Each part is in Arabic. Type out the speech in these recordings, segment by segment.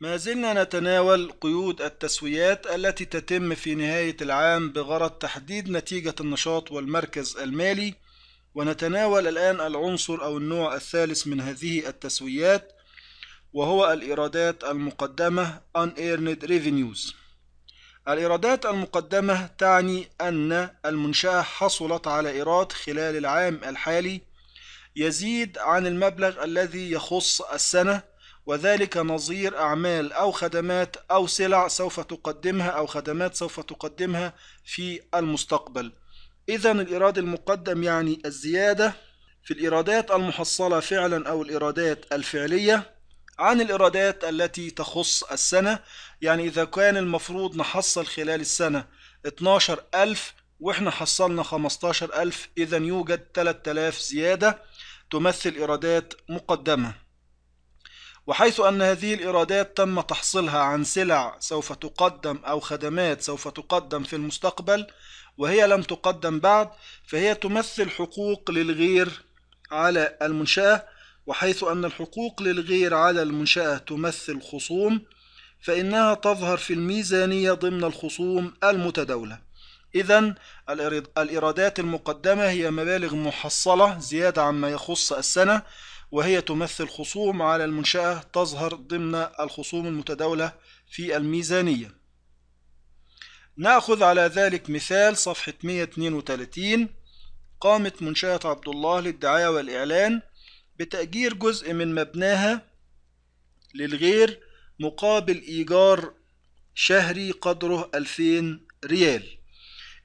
ما زلنا نتناول قيود التسويات التي تتم في نهاية العام بغرض تحديد نتيجة النشاط والمركز المالي ونتناول الآن العنصر أو النوع الثالث من هذه التسويات وهو الإيرادات المقدمة Unearned Revenues الإيرادات المقدمة تعني أن المنشأة حصلت على إيراد خلال العام الحالي يزيد عن المبلغ الذي يخص السنة وذلك نظير أعمال أو خدمات أو سلع سوف تقدمها أو خدمات سوف تقدمها في المستقبل إذا الإيراد المقدم يعني الزيادة في الإيرادات المحصلة فعلا أو الإيرادات الفعلية عن الإيرادات التي تخص السنة يعني إذا كان المفروض نحصل خلال السنة ألف وإحنا حصلنا ألف إذا يوجد 3000 زيادة تمثل إيرادات مقدمة وحيث أن هذه الإيرادات تم تحصيلها عن سلع سوف تقدم أو خدمات سوف تقدم في المستقبل وهي لم تقدم بعد فهي تمثل حقوق للغير على المنشأة وحيث أن الحقوق للغير على المنشأة تمثل خصوم فإنها تظهر في الميزانية ضمن الخصوم المتداولة إذا الإيرادات المقدمة هي مبالغ محصلة زيادة عما يخص السنة وهي تمثل خصوم على المنشأة تظهر ضمن الخصوم المتداولة في الميزانية نأخذ على ذلك مثال صفحة 132 قامت منشأة عبد الله للدعاية والإعلان بتأجير جزء من مبناها للغير مقابل إيجار شهري قدره 2000 ريال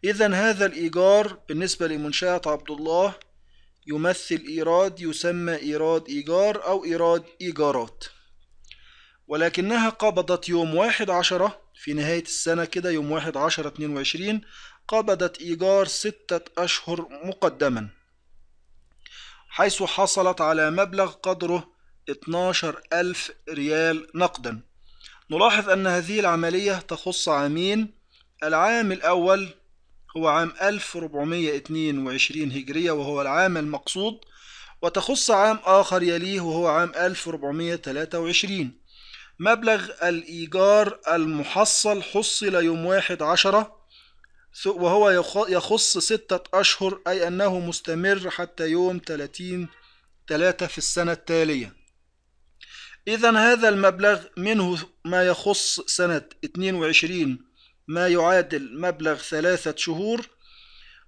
إذا هذا الإيجار بالنسبة لمنشأة عبد الله يمثل إيراد يسمى إيراد إيجار أو إيراد إيجارات ولكنها قبضت يوم واحد عشرة في نهاية السنة كده يوم واحد عشرة اتنين وعشرين قبضت إيجار ستة أشهر مقدما حيث حصلت على مبلغ قدره اتناشر ألف ريال نقدا نلاحظ أن هذه العملية تخص عامين العام الأول هو عام 1422 هجرية وهو العام المقصود وتخص عام آخر يليه وهو عام 1423 مبلغ الإيجار المحصل حصل يوم واحد عشرة وهو يخص ستة أشهر أي أنه مستمر حتى يوم 30 ثلاثة في السنة التالية إذا هذا المبلغ منه ما يخص سنة 22 ما يعادل مبلغ ثلاثة شهور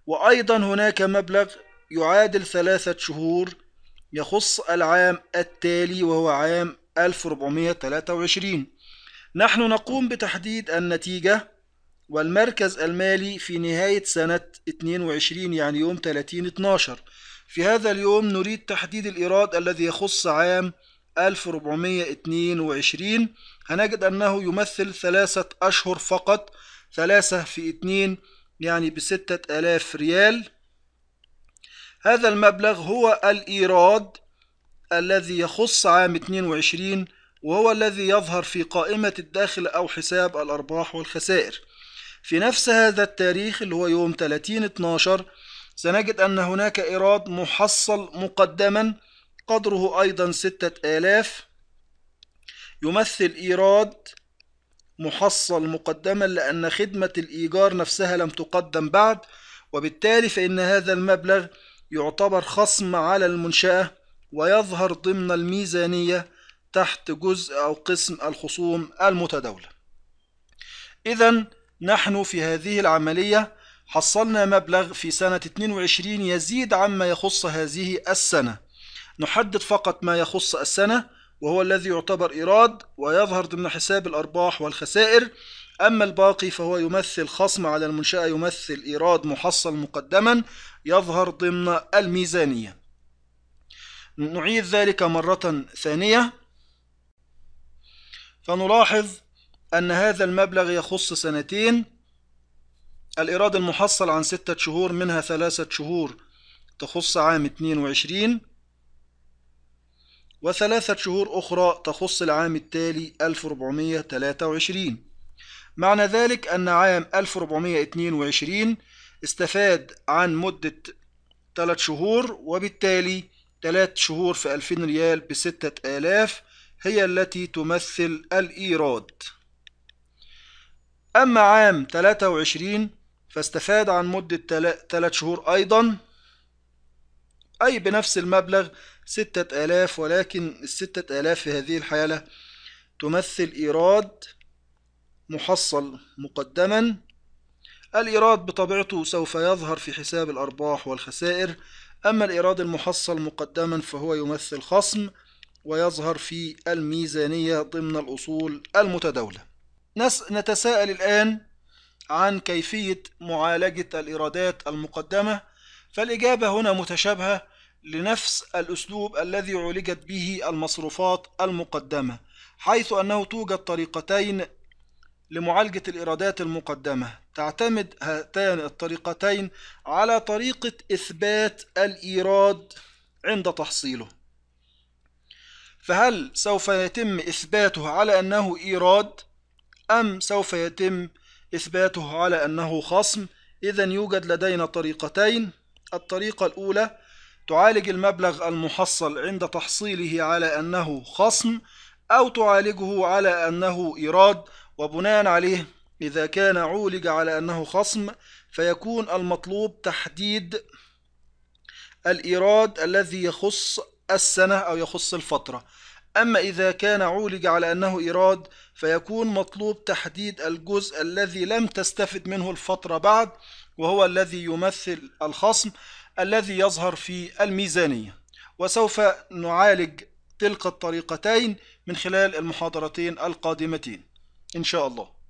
وأيضا هناك مبلغ يعادل ثلاثة شهور يخص العام التالي وهو عام 1423 نحن نقوم بتحديد النتيجة والمركز المالي في نهاية سنة 22 يعني يوم 30 12 في هذا اليوم نريد تحديد الإيراد الذي يخص عام 1422 هنجد أنه يمثل ثلاثة أشهر فقط ثلاثة في اتنين يعني بستة آلاف ريال هذا المبلغ هو الإيراد الذي يخص عام 22 وهو الذي يظهر في قائمة الداخل أو حساب الأرباح والخسائر في نفس هذا التاريخ اللي هو يوم 30 12 سنجد أن هناك إيراد محصل مقدما قدره أيضا 6000 يمثل إيراد محصل مقدما لأن خدمة الإيجار نفسها لم تقدم بعد وبالتالي فإن هذا المبلغ يعتبر خصم على المنشأة ويظهر ضمن الميزانية تحت جزء أو قسم الخصوم المتداولة إذا نحن في هذه العملية حصلنا مبلغ في سنة 22 يزيد عما يخص هذه السنة نحدد فقط ما يخص السنة وهو الذي يعتبر إيراد ويظهر ضمن حساب الأرباح والخسائر أما الباقي فهو يمثل خصم على المنشأة يمثل إيراد محصل مقدما يظهر ضمن الميزانية نعيد ذلك مرة ثانية فنلاحظ أن هذا المبلغ يخص سنتين الإيراد المحصل عن ستة شهور منها ثلاثة شهور تخص عام 22 وثلاثة شهور أخرى تخص العام التالي 1423 معنى ذلك أن عام 1422 استفاد عن مدة 3 شهور وبالتالي 3 شهور في 2000 ريال ب 6000 هي التي تمثل الإيراد أما عام 23 فاستفاد عن مدة 3 شهور أيضا أي بنفس المبلغ ستة آلاف ولكن الستة آلاف في هذه الحالة تمثل إيراد محصل مقدما الإيراد بطبيعته سوف يظهر في حساب الأرباح والخسائر أما الإيراد المحصل مقدما فهو يمثل خصم ويظهر في الميزانية ضمن الأصول المتداولة نتساءل الآن عن كيفية معالجة الإيرادات المقدمة فالإجابة هنا متشابهة لنفس الأسلوب الذي عولجت به المصروفات المقدمة حيث أنه توجد طريقتين لمعالجة الإيرادات المقدمة تعتمد هاتان الطريقتين على طريقة إثبات الإيراد عند تحصيله فهل سوف يتم إثباته على أنه إيراد أم سوف يتم إثباته على أنه خصم إذا يوجد لدينا طريقتين الطريقة الأولى تعالج المبلغ المحصل عند تحصيله على أنه خصم أو تعالجه على أنه إيراد وبناء عليه إذا كان عولج على أنه خصم فيكون المطلوب تحديد الإيراد الذي يخص السنة أو يخص الفترة أما إذا كان عولج على أنه إيراد فيكون مطلوب تحديد الجزء الذي لم تستفد منه الفترة بعد وهو الذي يمثل الخصم الذي يظهر في الميزانية وسوف نعالج تلك الطريقتين من خلال المحاضرتين القادمتين إن شاء الله